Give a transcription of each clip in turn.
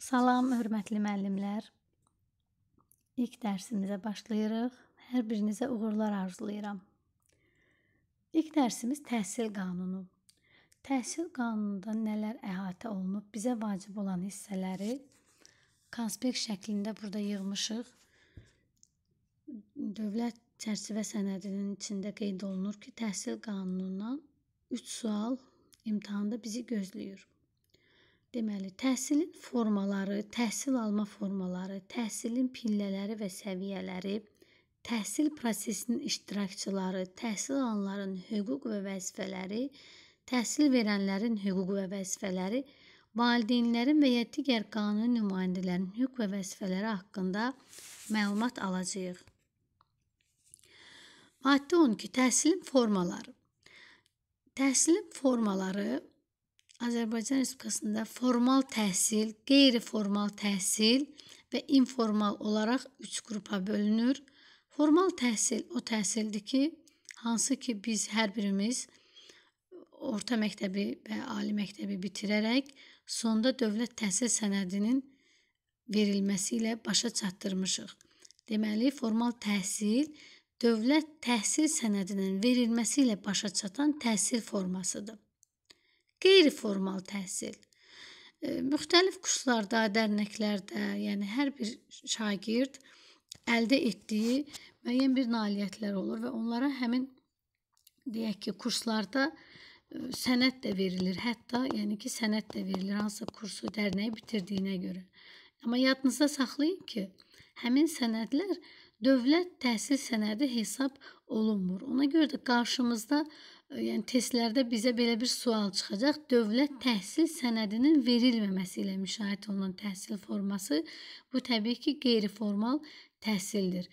Salam, hörmətli müəllimlər. İlk dərsimizə başlayırıq. Hər birinizə uğurlar arzulayıram. İlk dərsimiz təhsil qanunu. Təhsil qanununda nələr əhatə olunub, bizə vacib olan hissələri konspekt şəklində burada yığmışıq. Dövlət çərçivə sənədinin içində qeyd olunur ki, təhsil qanunundan 3 sual imtahanda bizi gözləyir. Deməli, təhsilin formaları, təhsil alma formaları, təhsilin pillələri və səviyyələri, təhsil prosesinin iştirakçıları, təhsil alanların hüquq və vəzifələri, təhsil verənlərin hüquq və vəzifələri, valideynlərin və ya digər qanuni nümayəndələrin hüquq və vəzifələri haqqında məlumat alacağıq. Maddə 12 təhsilin formaları. Təhsilin formaları Azərbaycan Respublikasında formal təhsil, qeyri-formal təhsil və informal olaraq 3 qrupa bölünür. Formal təhsil o təhsildir ki, hansı ki biz hər birimiz orta məktəbi və ali məktəbi bitirərək sonda dövlət təhsil sənədinin verilməsi ilə başa çatdırmışıq. Deməli, formal təhsil dövlət təhsil sənədinin verilməsi ilə başa çatan təhsil formasıdır. Qeyri-formal təhsil. E, müxtəlif kurslarda, dərnəklərdə, yəni hər bir şagird əldə etdiyi müəyyən bir nailiyyətlər olur və onlara həmin deyək ki, kurslarda e, sənəd də verilir. Hətta yəni ki, sənəd də verilir hansısa kursu, dərnəyi bitirdiyinə görə. Amma yadınızda saxlayın ki, həmin sənədlər dövlət təhsil sənədi hesab olunmur. Ona görə də qarşımızda e, yəni testlərdə bizə belə bir sual çıxacaq. Dövlət təhsil sənədinin verilməməsi ilə müşahidə olunan təhsil forması bu təbii ki, qeyri-formal təhsildir.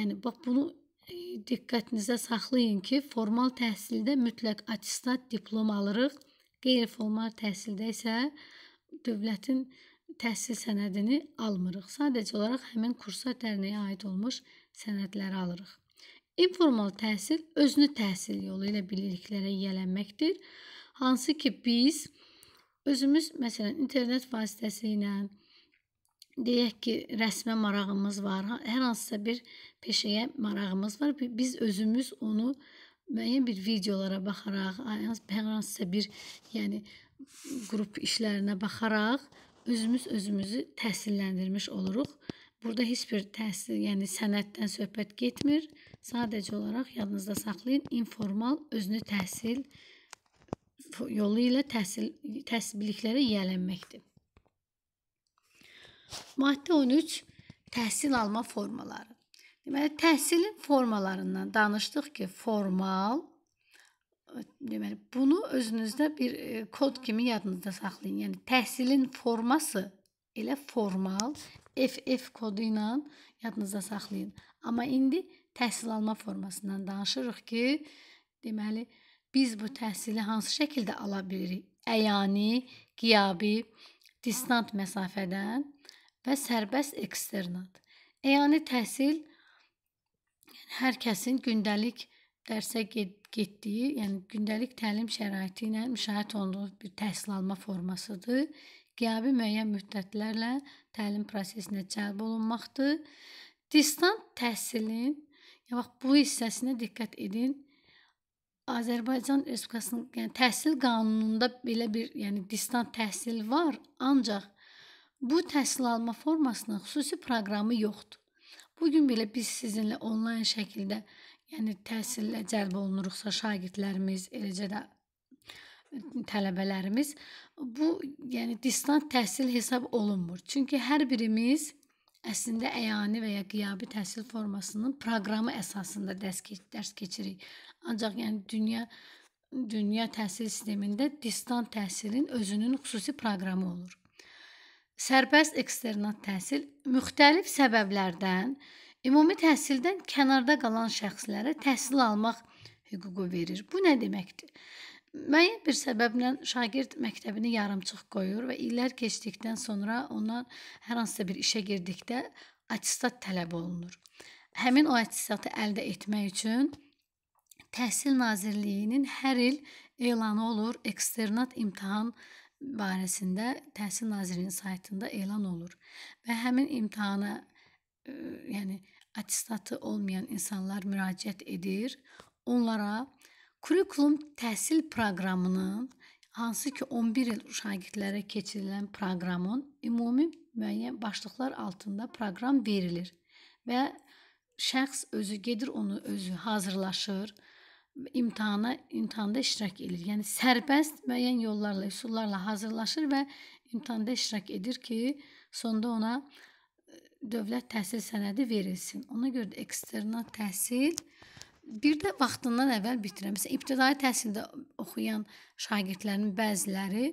Yəni bax bunu e, diqqətinizə saxlayın ki, formal təhsildə mütləq attestat, diplom alırıq. Qeyri-formal təhsildə isə dövlətin təhsil sənədini almırıq. Sadəcə olaraq həmin kursa dərnəyə aid olmuş sənədləri alırıq. İnformal təhsil özünü təhsil yolu ilə biliklərə yiyələnməkdir. Hansı ki biz özümüz məsələn internet vasitəsilə deyək ki, rəsmə marağımız var, hər hansısa bir peşəyə marağımız var. Biz özümüz onu müəyyən bir videolara baxaraq, hər hansısa bir, yəni qrup işlərinə baxaraq özümüz özümüzü təhsilləndirmiş oluruq. Burada heç bir təhsil, yəni sənətdən söhbət getmir. Sadəcə olaraq yadınızda saxlayın, informal özünü təhsil yolu ilə təhsil təhsilliklərə yiyələnməkdir. Maddə 13 təhsil alma formaları. Deməli, təhsilin formalarından danışdıq ki, formal, deməli bunu özünüzdə bir e, kod kimi yadınızda saxlayın. Yəni təhsilin forması elə formal FF kodu ilə yadınızda saxlayın. Amma indi təhsil alma formasından danışırıq ki, deməli biz bu təhsili hansı şəkildə ala bilirik? Əyani, qiyabi, distant məsafədən və sərbəst eksternat. Əyani təhsil yəni hər kəsin gündəlik dərsə getdiyi, yəni gündəlik təlim şəraiti ilə müşahidə olunduğu bir təhsil alma formasıdır. Qiyabi müəyyən müddətlərlə təlim prosesinə cəlb olunmaqdır. Distant təhsilin, ya bax bu hissəsinə diqqət edin. Azərbaycan Respublikasının yəni təhsil qanununda belə bir, yəni distant təhsil var, ancaq bu təhsil alma formasının xüsusi proqramı yoxdur. Bu gün belə biz sizinlə onlayn şəkildə Yəni təhsillə cəlb olunuruqsa şagirdlərimiz, eləcə də tələbələrimiz bu yəni distant təhsil hesab olunmur. Çünki hər birimiz əslində əyani və ya qiyabi təhsil formasının proqramı əsasında dərs, keç dərs keçirik. Ancaq yəni dünya dünya təhsil sistemində distant təhsilin özünün xüsusi proqramı olur. Sərbəst eksternat təhsil müxtəlif səbəblərdən Ümumi təhsildən kənarda qalan şəxslərə təhsil almaq hüququ verir. Bu nə deməkdir? Müəyyən bir səbəblə şagird məktəbini yarımçıq qoyur və illər keçdikdən sonra ondan hər hansısa bir işə girdikdə attestat tələb olunur. Həmin o attestatı əldə etmək üçün Təhsil Nazirliyinin hər il elanı olur, eksternat imtahan barəsində Təhsil Nazirliyinin saytında elan olur və həmin imtahana аттestatı olmayan insanlar müraciət edir. Onlara kurikulum təhsil proqramının hansı ki 11 il şagirdlərə keçirilən proqramın ümumi müəyyən başlıqlar altında proqram verilir və şəxs özü gedir onu özü hazırlaşır imtahana imtahanda iştirak edir. Yəni sərbəst müəyyən yollarla, üsullarla hazırlaşır və imtahanda iştirak edir ki, sonda ona dövlət təhsil sənədi verilsin. Ona görə də eksternal təhsil bir də vaxtından əvvəl bitirən. Məsələn, ibtidai təhsildə oxuyan şagirdlərin bəziləri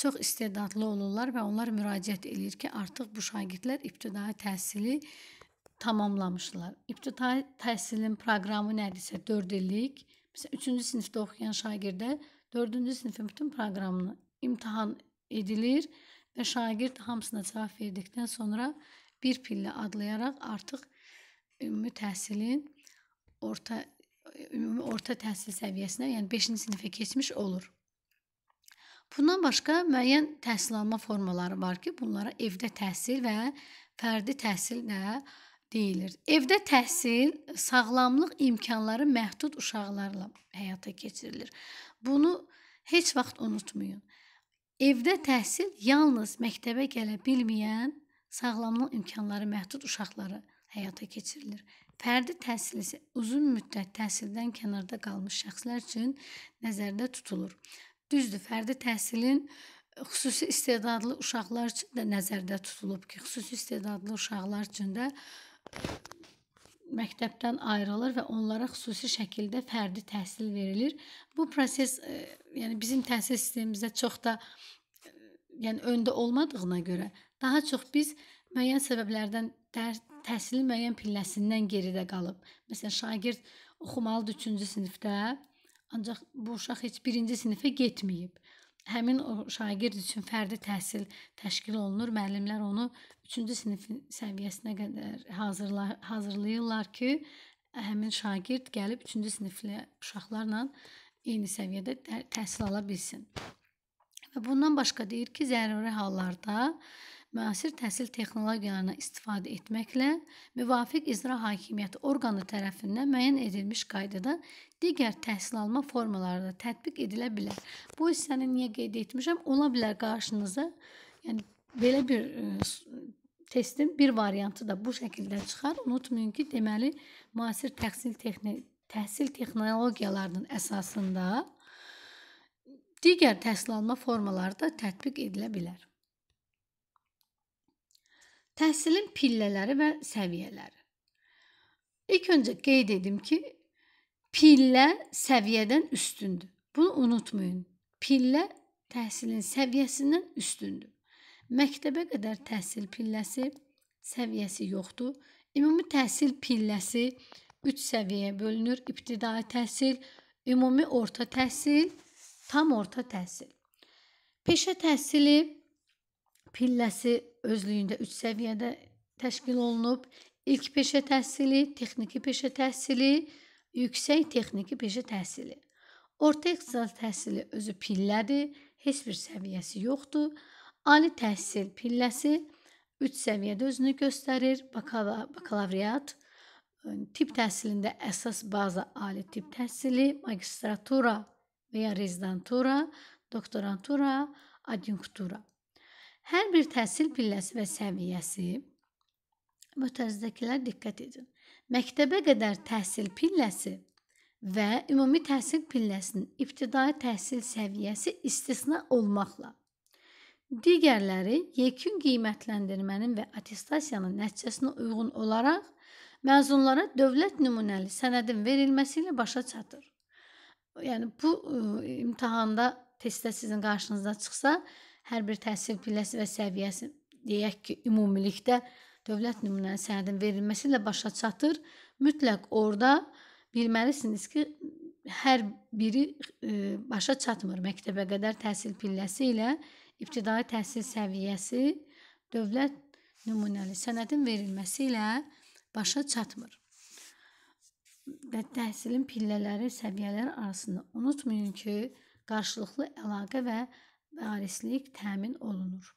çox istedadlı olurlar və onlar müraciət eləyir ki, artıq bu şagirdlər ibtidai təhsili tamamlamışlar. İbtidai təhsilin proqramı nədirsə 4 illik. Məsələn, 3-cü sinifdə oxuyan şagirdə 4-cü sinifin bütün proqramını imtahan edilir və şagird hamısına cavab verdikdən sonra bir pillə adlayaraq artıq ümumi təhsilin orta ümumi orta təhsil səviyyəsinə, yəni 5-ci sinifə keçmiş olur. Bundan başqa müəyyən təhsil alma formaları var ki, bunlara evdə təhsil və fərdi təhsil də deyilir. Evdə təhsil sağlamlıq imkanları məhdud uşaqlarla həyata keçirilir. Bunu heç vaxt unutmayın. Evdə təhsil yalnız məktəbə gələ bilməyən sağlamlıq imkanları məhdud uşaqları həyata keçirilir. Fərdi təhsil isə uzun müddət təhsildən kənarda qalmış şəxslər üçün nəzərdə tutulur. Düzdür, fərdi təhsilin xüsusi istedadlı uşaqlar üçün də nəzərdə tutulub ki, xüsusi istedadlı uşaqlar üçün də məktəbdən ayrılır və onlara xüsusi şəkildə fərdi təhsil verilir. Bu proses, e, yəni bizim təhsil sistemimizdə çox da e, yəni öndə olmadığına görə Daha çox biz müəyyən səbəblərdən təhsilin müəyyən pilləsindən geridə qalıb. Məsələn, şagird oxumalıdır 3-cü sinifdə, ancaq bu uşaq heç 1-ci sinifə getməyib. Həmin o şagird üçün fərdi təhsil təşkil olunur. Müəllimlər onu 3-cü sinifin səviyyəsinə qədər hazırla hazırlayırlar ki, həmin şagird gəlib 3-cü sinifli uşaqlarla eyni səviyyədə təhsil ala bilsin. Və bundan başqa deyir ki, zəruri hallarda müasir təhsil texnologiyalarına istifadə etməklə müvafiq icra hakimiyyəti orqanı tərəfindən müəyyən edilmiş qaydada digər təhsil alma formalarında tətbiq edilə bilər. Bu hissəni niyə qeyd etmişəm? Ola bilər qarşınıza, yəni belə bir ə, e, testin bir variantı da bu şəkildə çıxar. Unutmayın ki, deməli müasir təhsil texni təhsil texnologiyalarının əsasında digər təhsil alma formaları da tətbiq edilə bilər. Təhsilin pillələri və səviyyələri. İlk öncə qeyd edim ki, pillə səviyyədən üstündür. Bunu unutmayın. Pillə təhsilin səviyyəsindən üstündür. Məktəbə qədər təhsil pilləsi səviyyəsi yoxdur. Ümumi təhsil pilləsi 3 səviyyəyə bölünür: ibtidai təhsil, ümumi orta təhsil, tam orta təhsil. Peşə təhsili pilləsi özlüyündə 3 səviyyədə təşkil olunub. İlk peşə təhsili, texniki peşə təhsili, yüksək texniki peşə təhsili. Orta ixtisas təhsili özü pillədir, heç bir səviyyəsi yoxdur. Ali təhsil pilləsi 3 səviyyədə özünü göstərir. Bakala bakalavriat tibb təhsilində əsas baza ali tibb təhsili, magistratura və ya rezidentura, doktorantura, adjunktura. Hər bir təhsil pilləsi və səviyyəsi bu tərzdəkilər diqqət edin. Məktəbə qədər təhsil pilləsi və ümumi təhsil pilləsinin ibtidai təhsil səviyyəsi istisna olmaqla digərləri yekun qiymətləndirmənin və attestasiyanın nəticəsinə uyğun olaraq məzunlara dövlət nümunəli sənədin verilməsi ilə başa çatır. Yəni bu ə, imtahanda testdə sizin qarşınıza çıxsa, hər bir təhsil pilləsi və səviyyəsi deyək ki, ümumilikdə dövlət nümunəli sənədin verilməsi ilə başa çatır. Mütləq orada bilməlisiniz ki, hər biri e, başa çatmır. Məktəbə qədər təhsil pilləsi ilə ibtidai təhsil səviyyəsi dövlət nümunəli sənədin verilməsi ilə başa çatmır. Və təhsilin pillələri, səviyyələr arasında unutmayın ki, qarşılıqlı əlaqə və və arislik təmin olunur.